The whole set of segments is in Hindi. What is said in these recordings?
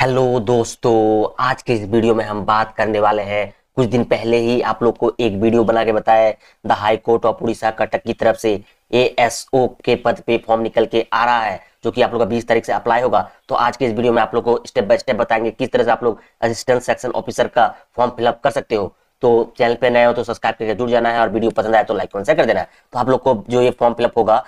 हेलो दोस्तों आज के इस वीडियो में हम बात करने वाले हैं कुछ दिन पहले ही आप लोग को एक वीडियो बना के बताया the high court of Orissa Cuttack की तरफ से एएसओ के पद पे फॉर्म निकल के आ रहा है जो कि आप लोग का बीस तारीख से अप्लाई होगा तो आज के इस वीडियो में आप लोग को स्टेप बाय स्टेप बताएंगे किस तरह से आप लोग असिस्टेंट सेक्शन ऑफिसर का फॉर्म फिलअप कर सकते हो तो चैनल पे नए हो तो सब्सक्राइब करके जुड़ जाना है और वीडियो पसंद आए तो लाइक कमेंट शेयर कर देना है तो आप लोग को जो ये फॉर्म फिलअप होगा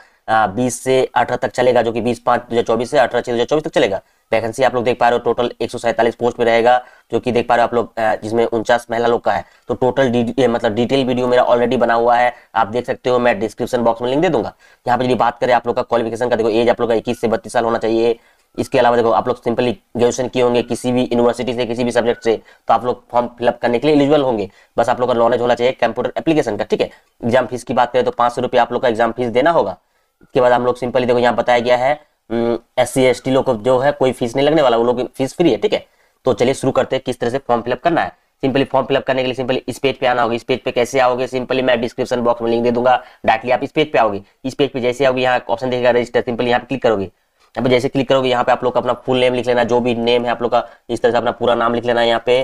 बीस से अठारह तक चलेगा जो कि बीस पाँच दो हज़ार चौबीस से अठारह छह दो हज़ार चौबीस तक चलेगा वैकेंसी आप लोग देख पा रहे हो टोटल एक सौ सैंतालीस पोस्ट में रहेगा जो कि देख पा रहे हो आप लोग जिसमें उनचास महिला लोग का है तो टोटल डी मतलब डिटेल वीडियो मेरा ऑलरेडी बना हुआ है आप देख सकते हो मैं डिस्क्रिप्शन बॉक्स में लिंक दे दूंगा यहाँ पे यदि बात करें आप लोग का क्वालिफिकेशन का देखो एज आप लोग का इक्कीस से बत्तीस साल होना चाहिए इसके अलावा देखो आप लोग सिंपली ग्रेजुएशन किए होंगे किसी भी यूनिवर्सिटी से किसी भी सब्जेक्ट से तो आप लोग फॉर्म फिलअप करने के लिए एलिजिबल होंगे बस आप लोग का नॉलेज होना चाहिए कंप्यूटर एप्लीकेशन का ठीक है एग्जाम फीस की बात करें तो पांच सौ आप लोग का एग्जाम फीस देना होगा उसके बाद हम लोग सिंपली देखो यहाँ बताया गया है एस सी एस टी लोग को जो है कोई फीस नहीं लगने वाला वो लोग फीस फ्री है ठीक है तो चलिए शुरू करते हैं किस तरह से फॉर्म फिलअप करना है सिंपली फॉर्म फिलअप करने के लिए सिंपली इस पेज पे आना होगा इस पेज पे कैसे आओगे सिंपली मैं डिस्क्रिप्शन बॉक्स में लिंक दे दूंगा डायरेक्टली आप इस पेज पे आओगे इस पेज पे जैसे आओगे यहाँ ऑप्शन देखेगा रजिस्टर सिंपली यहाँ पे क्लिक करोगे यहाँ पे जैसे क्लिक करोगे यहाँ पे आप लोग अपना फुल नेम लिख लेना जो भी नेम है आप लोग का इस तरह से अपना पूरा नाम लिख लेना यहाँ पे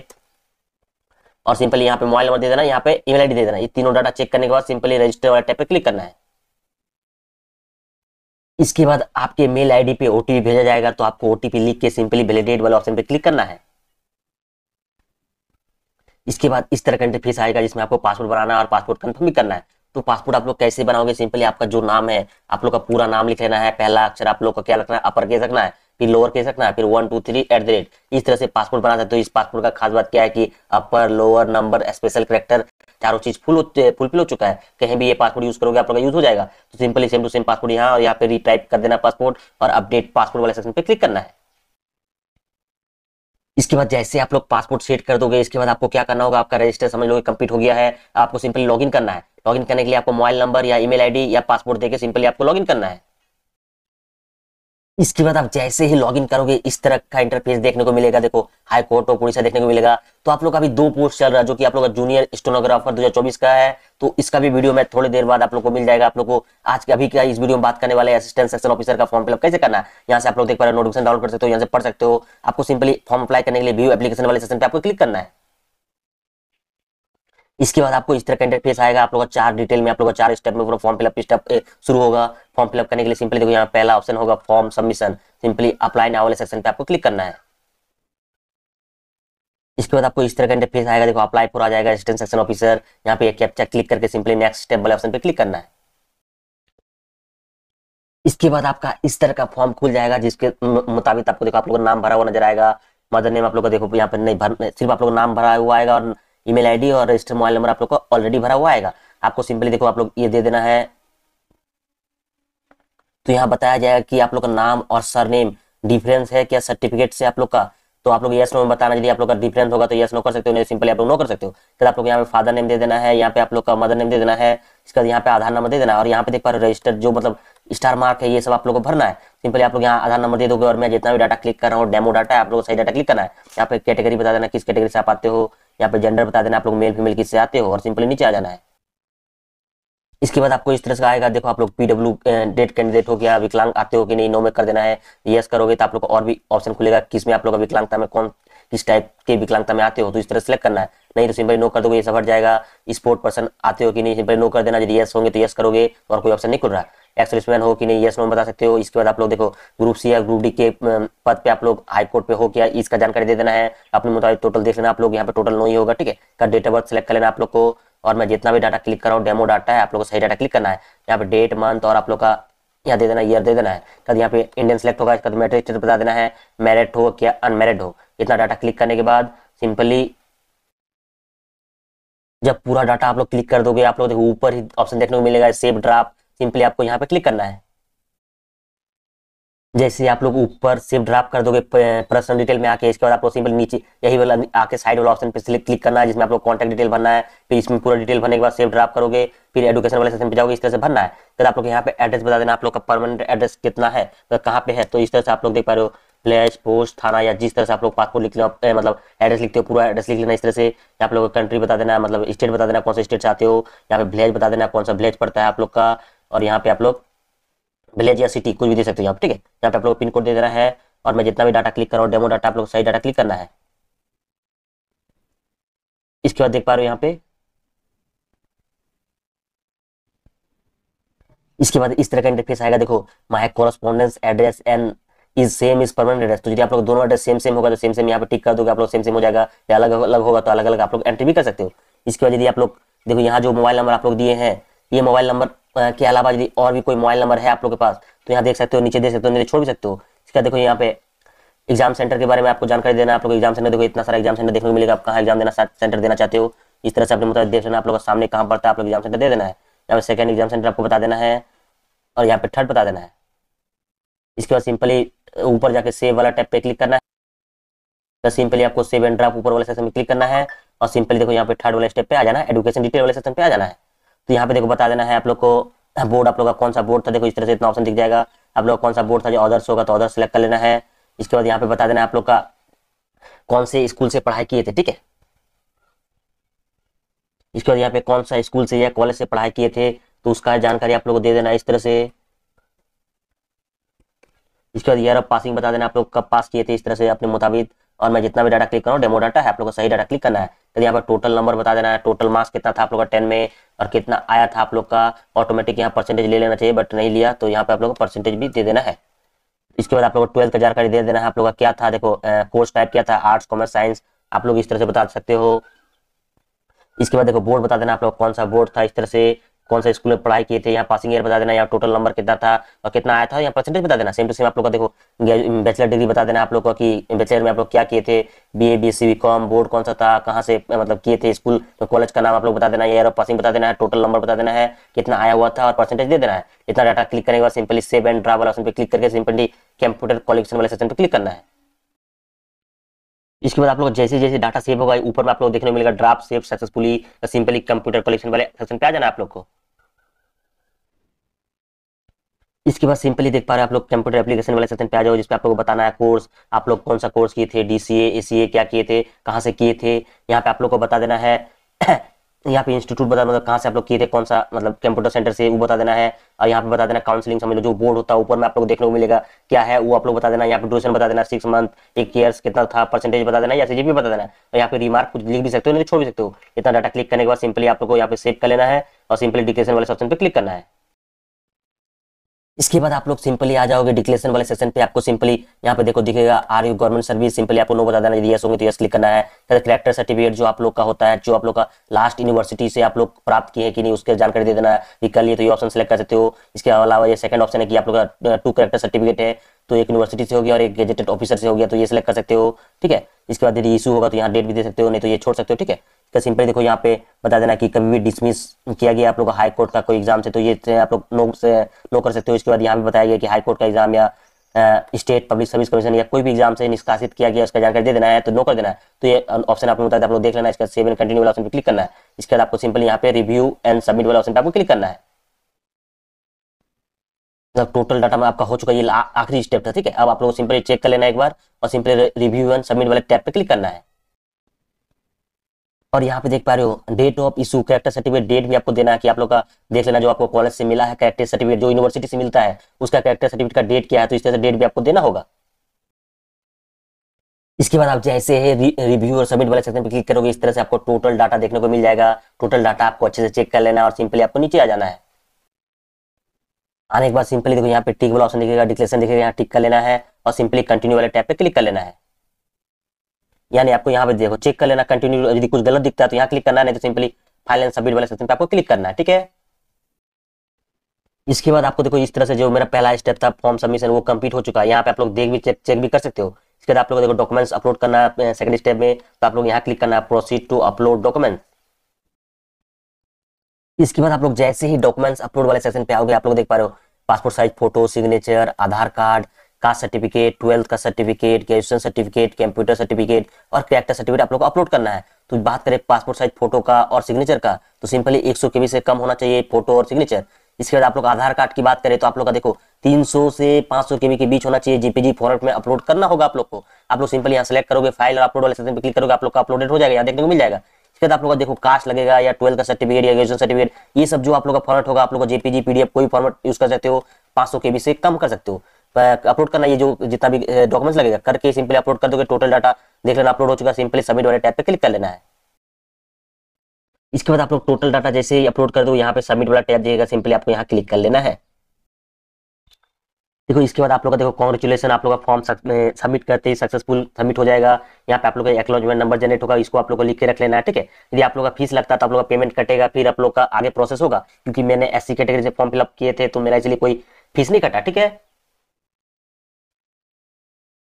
और सिंपली यहाँ पे मोबाइल नंबर दे देना यहाँ पे ईमेल आई दे देना ये तीनों डाटा चेक करने के बाद सिंपली रजिस्टर वाले टाइप पे क्लिक करना है इसके बाद आपके मेल आईडी पे ओटीपी भेजा जाएगा तो आपको ओटीपी लिख के सिंपली वैलिडेट वाले ऑप्शन पे क्लिक करना है इसके बाद इस तरह का इंटरफेस आएगा जिसमें आपको पासपोर्ट बनाना और पासपोर्ट कंफर्म भी करना है तो पासपोर्ट आप लोग कैसे बनाओगे सिंपली आपका जो नाम है आप लोग का पूरा नाम लिख लेना है पहला अक्षर आप लोग का क्या रखना है अपर केस रखना है फिर लोअर केस रखना है फिर one two three at the rate इस तरह से पासपोर्ट बनाता है तो इस पासपोर्ट का खास बात क्या है कि upper lower number special character चारों चीज फुल फुलफिल हो चुका है कहीं भी ये पासपोर्ट यूज करोगे आप लोग यूज हो जाएगा तो simply same to same password यहाँ और यहाँ पे रिटाइप कर देना पासपोर्ट और अपडेट पासपोर्ट वाले सेक्शन पे क्लिक करना है इसके बाद जैसे आप लोग पासपोर्ट सेट कर दोगे इसके बाद आपको क्या करना होगा आपका रजिस्टर समझ लो कंप्लीट हो गया है आपको सिंपली लॉगिन करना है लॉगिन करने के लिए आपको मोबाइल नंबर या ईमेल आईडी या पासपोर्ट देके सिंपली आपको लॉगिन करना है इसके बाद आप जैसे ही लॉगिन करोगे इस तरह का इंटरफेस देखने को मिलेगा देखो हाई कोर्ट ऑफ उड़ीसा देखने को मिलेगा तो आप लोग का अभी दो पोस्ट चल रहा है जो कि आप लोग का जूनियर स्टोनोग्राफर 2024 का है तो इसका भी वीडियो मैं थोड़ी देर बाद आप लोग को मिल जाएगा आप लोग को आज के अभी क्या इस वीडियो में बात करने वाले असिस्टेंट सेक्शन ऑफिसर का फॉर्म फिलअप कैसे करना है यहाँ से आप लोग देख पा रहे नोटिफिकेशन डाउनलोड कर सकते हो यहाँ से पढ़ सकते हो आपको सिंपली फॉर्म अप्लाई करने के लिए व्यू एप्लीकेशन वाले सेक्शन पर आपको क्लिक करना है इसके बाद आपको इस तरह का इंटरफेस आएगा आप लोग का चार डिटेल में आप लोग का चार स्टेप में पूरा फॉर्म फिलअप स्टेप शुरू होगा फॉर्म फिलअप करने के लिए सिंपली देखो यहाँ पहला ऑप्शन होगा फॉर्म सबमिशन सिंपली अप्लाई ना वाले सेक्शन पे आपको क्लिक करना है इसके बाद आपको इस तरह का इंटरफेस आएगा देखो अप्लाई पूरा जाएगा असिस्टेंट सेक्शन ऑफिसर यहाँ पे कैप्चा क्लिक करके सिंपली नेक्स्ट स्टेप वाले ऑप्शन पे क्लिक करना है इसके बाद आपका इस तरह का फॉर्म खुल जाएगा जिसके मुताबिक आपको देखो आप लोगों का नाम भरा हुआ नजर आएगा मदर नेम आप लोग का देखो यहाँ पे नहीं भर सिर्फ आप लोग नाम भरा हुआ आएगा और ईमेल आईडी और रजिस्टर मोबाइल नंबर आप लोग का ऑलरेडी भरा हुआ आएगा आपको सिंपली देखो आप लोग ये दे देना है तो यहाँ बताया जाएगा कि आप लोग का नाम और सरनेम डिफरेंस है क्या सर्टिफिकेट से आप लोग का तो आप लोग यस नो में बताना यदि आप लोग का डिफरेंस होगा तो यस नो कर सकते हो नहीं सिंपली तो आप लोग नो कर सकते हो फिर आप लोग यहाँ पे फादर नेम दे देना है यहाँ पे आप लोग का मदर नेम दे देना है इसका यहाँ पे आधार नंबर दे देना है और यहाँ पे देख पा रजिस्टर जो मतलब स्टार मार्क है ये सब आप लोग को भरना है सिंपली आप लोग यहाँ आधार नंबर दे दोगे और मैं जितना भी डाटा क्लिक कर रहा हूँ डेमो डाटा आप लोग सही डाटा क्लिक करना है यहाँ पे कैटेगरी बता देना किस कैटेगरी से आप आते हो यहाँ पे जेंडर बता देना आप लोग मेल फीमेल किससे आते हो और सिंपली नीचे आ जाना है इसके बाद आपको इस तरह का आएगा देखो आप लोग पीडब्ल्यू डेट कैंडिडेट हो गया विकलांग आते हो कि नहीं नो में कर देना है यस करोगे तो आप लोग और भी ऑप्शन खुलेगा किस में आप लोग विकलांगता में कौन किस टाइप के विकलांगता में आते हो तो इस तरह सेलेक्ट करना है नहीं तो सिंपली नो कर दोगे ये सब हट जाएगा स्पोर्ट पर्सन आते हो कि नहीं सिंपली नो कर देना यदि यस होंगे तो यस करोगे तो और कोई ऑप्शन नहीं खुल रहा है एक्सप्रेसमैन हो कि नहीं यस नो बता सकते हो इसके बाद आप लोग देखो ग्रुप सी या ग्रुप डी के पद पे आप लोग हाईकोर्ट पे हो क्या इसका जानकारी दे देना है अपने मुताबिक टोटल देख लेना आप लोग यहाँ पे टोटल नो ही होगा ठीक है डेट ऑफ बर्थ सेलेक्ट कर लेना आप लोग को और मैं जितना भी डाटा क्लिक कर रहा हूँ डेमो डाटा है आप लोग को सही डाटा क्लिक करना है यहाँ पे डेट मंथ और आप लोग का यहाँ दे देना ईयर दे देना है कभी यहाँ पे इंडियन सेलेक्ट होगा इसका तो मेट्रिक स्टेटस बता देना है मैरिड हो क्या अनमेरिड हो इतना डाटा क्लिक करने के बाद सिंपली जब पूरा डाटा आप लोग क्लिक कर दोगे आप लोग ऊपर ही ऑप्शन देखने को मिलेगा सेव ड्राफ्ट सिंपली आपको यहाँ पे क्लिक करना है जैसे आप लोग ऊपर सिर्फ ड्राप कर दोगे पर्सनल डिटेल में आके इसके बाद आप लोग सिंपल नीचे यही वाला आके साइड वाला ऑप्शन पे क्लिक करना है जिसमें आप लोग कॉन्टैक्ट डिटेल भरना है फिर इसमें पूरा डिटेल भरने के बाद सिर्फ ड्राप करोगे फिर एडुकेशन वाले सेक्शन पे जाओगे इस तरह से भरना है तो आप लोग यहाँ पे एड्रेस बता देना आप लोग का परमानेंट एड्रेस कितना है तो कहाँ पे है तो इस तरह से आप लोग देख पा रहे हो फ्लैश पोस्ट थाना या जिस तरह से आप लोग पासपोर्ट लिख लो मतलब एड्रेस लिखते हो पूरा एड्रेस लिख लेना इस तरह से आप लोग कंट्री बता देना मतलब स्टेट बता देना कौन सा स्टेट से आते हो यहाँ पे विलेज बता देना कौन सा विलेज पड़ता है आप लोग का और यहाँ पे आप लोग विलेज या सिटी कुछ भी दे सकते हो आप ठीक है यहाँ पे आप लोग पिन कोड दे दे रहा है और मैं जितना भी डाटा क्लिक कर रहा हूँ डेमो डाटा आप लोग सही डाटा क्लिक करना है इसके बाद देख पा रहे हो यहाँ पे इसके बाद इस तरह का इंटरफेस आएगा देखो my correspondence address and is same is permanent address तो यदि आप लोग दोनों एड्रेस सेम सेम होगा तो सेम सेम यहाँ पे टिक कर दोगे आप लोग सेम सेम हो जाएगा या अलग अलग होगा तो अलग अलग आप लोग एंट्री भी कर सकते हो इसके बाद यदि आप लोग देखो यहाँ जो मोबाइल नंबर आप लोग दिए हैं ये मोबाइल नंबर के अलावा यदि और भी कोई मोबाइल नंबर है आप लोग के पास तो यहाँ देख सकते हो नीचे देख सकते हो नीचे छोड़ भी सकते हो इसका देखो यहाँ पे एग्जाम सेंटर के बारे में आपको जानकारी देना आप लोग एग्जाम सेंटर देखो इतना सारा एग्जाम सेंटर देखने को मिलेगा आप कहाँ एग्जाम देना सेंटर देना चाहते हो इस तरह से अपने मतलब देख लेना आप लोग सामने कहाँ पड़ता है आप लोग एग्जाम सेंटर दे देना है यहाँ पे सेकंड एग्जाम सेंटर आपको बता देना है और यहाँ पे थर्ड बता देना है इसके बाद सिंपली ऊपर जाके सेव वाला टैप पे क्लिक करना है तो सिंपली आपको सेव एंड ड्राफ ऊपर वाले सेक्शन में क्लिक करना है और सिंपली देखो यहाँ पे थर्ड वाले स्टेप पे आ जाना है एडुकेशन डिटेल वाले सेक्शन पे आ जाना है तो यहाँ पे देखो बता देना है आप लोग को बोर्ड आप लोग का कौन सा बोर्ड था देखो इस तरह से इतना ऑप्शन दिख जाएगा आप लोग कौन सा बोर्ड था जो ऑदर्स होगा तो ऑर्डर सेलेक्ट कर लेना है इसके बाद यहाँ पे बता देना है आप लोग का कौन से स्कूल से पढ़ाई किए थे ठीक है इसके बाद यहाँ पे कौन सा स्कूल से या कॉलेज से पढ़ाई किए थे तो उसका जानकारी आप लोग को दे देना इस तरह से इसके बाद ईयर ऑफ पासिंग बता देना आप लोग कब पास किए थे इस तरह से अपने मुताबिक और मैं जितना भी डाटा क्लिक करूँ डेमो डाटा है आप लोगों को सही डाटा क्लिक करना है तो यहाँ पर टोटल नंबर बता देना है टोटल मार्क्स कितना था आप लोग का टेन में और कितना आया था आप लोग का ऑटोमेटिक यहाँ परसेंटेज ले लेना चाहिए बट नहीं लिया तो यहाँ पर आप लोग को परसेंटेज भी दे देना है इसके बाद आप लोग को ट्वेल्थ का जानकारी दे देना है आप लोग का क्या था देखो कोर्स टाइप क्या था आर्ट्स कॉमर्स साइंस आप लोग इस तरह से बता सकते हो इसके बाद देखो बोर्ड बता देना आप लोग कौन सा बोर्ड था इस तरह से कौन सा स्कूल में पढ़ाई किए थे यहाँ पासिंग ईयर बता देना यहाँ टोटल नंबर कितना था और कितना आया था यहाँ परसेंटेज बता देना सेम टू सेम आप लोग का देखो बैचलर डिग्री बता देना आप लोग का कि बैचलर में आप लोग क्या किए थे B A B C B com board कौन सा था कहाँ से मतलब किए थे स्कूल तो कॉलेज का नाम आप लोग बता देना ईयर ऑफ पासिंग बता देना है टोटल नंबर बता देना है कितना आया हुआ था और परसेंटेज दे देना है इतना डाटा क्लिक करने के बाद सिंपली सेव एंड ड्रा वाला ऑप्शन पर क्लिक करके सिंपली कंप्यूटर कॉलेक्शन वाले सेक्शन पर क्लिक करना है इसके बाद आप लोग जैसे जैसे डाटा सेव होगा ऊपर में आप लोग देखने को मिलेगा draft save successfully simply computer collection वाले सेक्शन पे आ जाना आप लोग को इसके बाद सिंपली देख पा रहे हैं आप लोग कंप्यूटर एप्लीकेशन वाले सेक्शन पे आ जाओ जिसपे आप लोग को बताना है कोर्स आप लोग कौन सा कोर्स किए थे डीसीए एसीए क्या किए थे कहाँ से किए थे यहाँ पे आप लोग को बता देना है यहाँ पे इंस्टीट्यूट बता मतलब कहाँ से आप लोग किए थे कौन सा मतलब कंप्यूटर सेंटर से वो बता देना है और यहाँ पे बता देना काउंसलिंग समझ लो जो बोर्ड होता है ऊपर में आप लोग देखने को मिलेगा क्या है वो आप लोग बता देना यहाँ पे ड्यूरेशन बता देना सिक्स मंथ एक ईयर्स कितना था परसेंटेज बता देना या ये भी बता देना और यहाँ पे रिमार्क कुछ लिख भी सकते हो नहीं तो छोड़ भी सकते हो इतना डाटा क्लिक करने के बाद सिंपली आप लोग को यहाँ पे सेव कर लेना है और सिंपली डिक्लेशन वाले ऑप्शन पर क्लिक करना है इसके बाद आप लोग सिंपली आ जाओगे डिक्लेरेशन वाले सेक्शन पे आपको सिंपली यहाँ पे देखो दिखेगा are you government service simply आपको नो बता देना यदि यस होंगे तो यस क्लिक करना है कलेक्टर सर्टिफिकेट जो आप लोग का होता है जो आप लोग का लास्ट यूनिवर्सिटी से आप लोग प्राप्त किए हैं कि नहीं उसके जानकारी दे देना है कर लिए तो ये ऑप्शन सेलेक्ट कर सकते हो इसके अलावा ये सेकंड ऑप्शन है कि आप लोग का टू करेक्टर सर्टिफिकेट है तो एक यूनिवर्सिटी से हो गया और एक गेजेटेड ऑफिसर से हो गया तो ये सिलेक्ट कर सकते हो ठीक है इसके बाद यदि इशू होगा तो यहाँ डेट भी दे सकते हो नहीं तो ये छोड़ सकते हो ठीक है तो सिंपली देखो यहाँ पे बता देना कि कभी भी डिसमिस किया गया आप लोग हाई कोर्ट का कोई एग्जाम से तो ये आप लोग नो से नो कर सकते हो इसके बाद यहाँ पे बताया गया कि हाई कोर्ट का एग्जाम या स्टेट पब्लिक सर्विस कमीशन या कोई भी एग्जाम से निष्कासित किया गया उसका जानकारी दे देना है तो नो कर देना है तो ये ऑप्शन आप लोग बताते आप लोग देख लेना इसका सेवन कंटिन्यू वाला ऑप्शन पर क्लिक करना है इसके बाद आपको सिंपल यहाँ पे रिव्यू एंड सबमिट वाला ऑप्शन पर आपको क्लिक करना है टोटल मतलब डाटा में आपका हो चुका है ये आखिरी स्टेप था ठीक है अब आप लोग सिंपली चेक कर लेना एक बार और सिंपली रिव्यू एंड सबमिट वाले टैप पे क्लिक करना है और यहाँ पे देख पा रहे हो date of issue character certificate date भी आपको देना है कि आप लोग का देख लेना जो आपको कॉलेज से मिला है कैरेक्टर सर्टिफिकेट जो यूनिवर्सिटी से मिलता है उसका कैरेक्टर सर्टिफिकेट का डेट क्या है तो इस तरह से डेट भी आपको देना होगा इसके बाद आप जैसे है रिव्यू और सबमिट वाले सेक्शन पर क्लिक करोगे इस तरह से आपको टोटल डाटा देखने को मिल जाएगा टोटल डाटा आपको अच्छे से चेक कर लेना और सिंपली आपको नीचे आ जाना है आने के बाद सिंपली देखो यहाँ पे टिक वाला ऑप्शन दिखेगा डिक्लेरेशन दिखेगा यहाँ टिक कर लेना है और सिंपली कंटिन्यू वाले टैप पे क्लिक कर लेना है यानी आपको यहाँ पे देखो चेक कर लेना कंटिन्यू यदि कुछ गलत दिखता है तो यहाँ क्लिक करना नहीं तो सिंपली फाइल एंड सबमिट वाले सेक्शन पे आपको क्लिक करना है ठीक है इसके बाद आपको देखो इस तरह से जो मेरा पहला स्टेप था फॉर्म सबमिशन वो कंप्लीट हो चुका है यहाँ पे आप लोग देख भी चेक चेक भी कर सकते हो इसके बाद आप लोग देखो डॉक्यूमेंट्स अपलोड करना सेकंड स्टेप में तो आप लोग यहाँ क्लिक करना प्रोसीड टू अपलोड डॉक्यूमेंट इसके बाद आप लोग जैसे ही डॉक्यूमेंट्स अपलोड वाले सेक्शन पे आओगे आप लोग देख पा रहे हो passport size photo signature Aadhaar card caste certificate twelfth का certificate graduation certificate computer certificate और करेक्टर सर्टिफिकेट आप लोग को अपलोड करना है तो बात करें पासपोर्ट साइज फोटो का और सिग्नेचर का तो सिंपली एक सौ से कम होना चाहिए फोटो और सिग्नेचर इसके बाद आप लोग आधार कार्ड की बात करें तो आप लोग का देखो 300 से 500 सौ के बीच होना चाहिए जीपीजी फॉर्मेट में अपलोड करना होगा आप लोग को आप लोग सिंपली यहाँ सेलेक्ट करोगे फाइल और अपलोड वाले सेक्शन पे क्लिक करोगे आप लोग का अपलोडेड हो जाएगा यहाँ देखने को मिल जाएगा इसके बाद आप लोग का देखो कास्ट लगेगा या ट्वेल्थ का सर्टिफिकेट या ग्रेजुएशन सर्टिफिकेट ये सब जो आप लोग का फॉर्मेट होगा आप लोग जेपीजी पीडीएफ कोई फॉर्मेट यूज कर सकते हो पांच सौ से कम कर सकते हो अपलोड करना ये जो जितना भी डॉक्यूमेंट्स लगेगा करके सिंपली अपलोड कर दोगे टोटल डाटा देख लेना अपलोड हो चुका सिंपली सबमिट वाले टैप पे क्लिक कर लेना है इसके बाद आप लोग टोटल डाटा जैसे ही अपलोड कर दो यहाँ पे सबमिट वाला टैप देगा सिंपली आपको यहाँ क्लिक कर लेना है देखो इसके बाद आप लोग का देखो कॉन्ग्रेचुलेसन आप लोग का फॉर्म सबमिट करते ही सक्सेसफुल सबमिट हो जाएगा यहाँ पे आप लोग का एक्नोलॉजमेंट नंबर जनरेट होगा इसको आप लोग को लिख के रख लेना है ठीक है यदि आप लोग का फीस लगता है तो आप लोग का पेमेंट कटेगा फिर आप लोग का आगे प्रोसेस होगा क्योंकि मैंने एस कैटेगरी से फॉर्म फिलअप किए थे तो मेरा इसलिए कोई फीस नहीं कटा ठीक है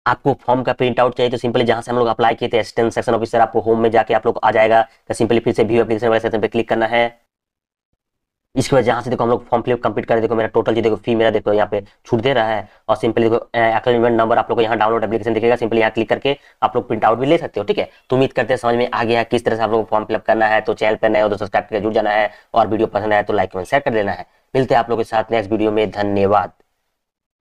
आपको फॉर्म का प्रिंट आउट चाहिए तो सिंपली जहां से हम लोग अप्लाई किए थे असिस्टेंट सेक्शन ऑफिसर आपको होम में जाके आप लोग आ जाएगा तो सिंपली फिर से व्यू एप्लीकेशन वाले सेक्शन पे क्लिक करना है इसके बाद जहां से देखो हम लोग फॉर्म फिलअप कंप्लीट कर देखो मेरा टोटल जो देखो फी मेरा देखो यहाँ पे छूट दे रहा है और सिंपली देखो एक्नमेंट नंबर आप लोग को यहाँ डाउनलोड एप्लीकेशन दिखेगा सिंपली यहाँ क्लिक करके आप लोग प्रिंट आउट भी ले सकते हो ठीक है तो उम्मीद करते हैं समझ में आ गया किस तरह से आप लोग फॉर्म फिलअप करना है तो चैनल पर नए हो तो सब्सक्राइब करके जुड़ जाना है और वीडियो पसंद आए तो लाइक कमेंट शेयर कर देना है मिलते हैं आप लोगों के साथ नेक्स्ट वीडियो में धन्यवाद